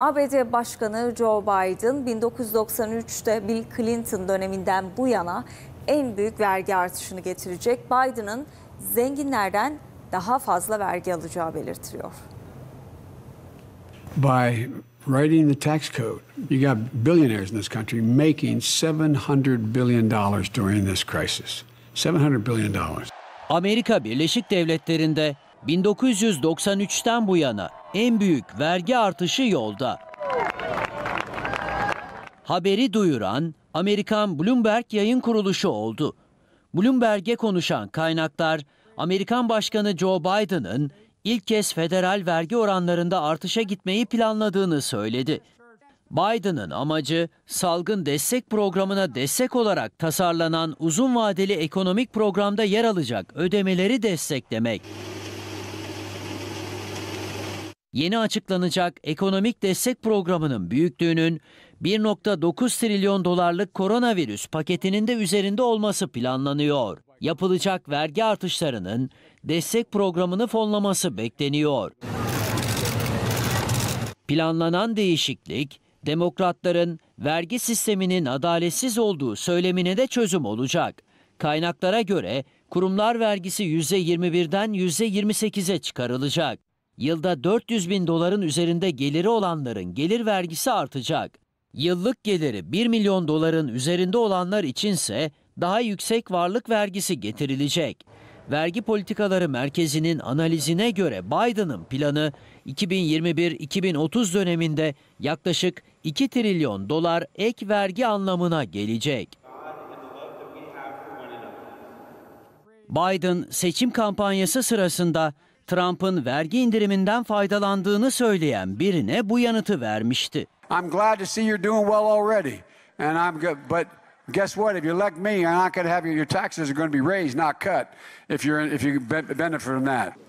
ABD Başkanı Joe Biden 1993'te Bill Clinton döneminden bu yana en büyük vergi artışını getirecek. Biden'ın zenginlerden daha fazla vergi alacağı belirtiliyor. By writing the tax code, you got billionaires in this country making 700 billion dollars during this crisis. 700 billion dollars. Amerika Birleşik Devletleri'nde 1993'ten bu yana en büyük vergi artışı yolda. Haberi duyuran Amerikan Bloomberg yayın kuruluşu oldu. Bloomberg'e konuşan kaynaklar Amerikan Başkanı Joe Biden'ın ilk kez federal vergi oranlarında artışa gitmeyi planladığını söyledi. Biden'ın amacı salgın destek programına destek olarak tasarlanan uzun vadeli ekonomik programda yer alacak ödemeleri desteklemek yeni açıklanacak ekonomik destek programının büyüklüğünün 1.9 trilyon dolarlık koronavirüs paketinin de üzerinde olması planlanıyor. Yapılacak vergi artışlarının destek programını fonlaması bekleniyor. Planlanan değişiklik demokratların vergi sisteminin adaletsiz olduğu söylemine de çözüm olacak. Kaynaklara göre kurumlar vergisi %21'den %28'e çıkarılacak. Yılda 400 bin doların üzerinde geliri olanların gelir vergisi artacak. Yıllık geliri 1 milyon doların üzerinde olanlar içinse daha yüksek varlık vergisi getirilecek. Vergi Politikaları Merkezi'nin analizine göre Biden'ın planı 2021-2030 döneminde yaklaşık 2 trilyon dolar ek vergi anlamına gelecek. Biden seçim kampanyası sırasında Trump'ın vergi indiriminden faydalandığını söyleyen birine bu yanıtı vermişti. I'm glad to see you're doing well already. And I'm good, but guess what? If you elect me, I'm not going to have your, your taxes are going to be raised, not cut. If you're if you benefit from that.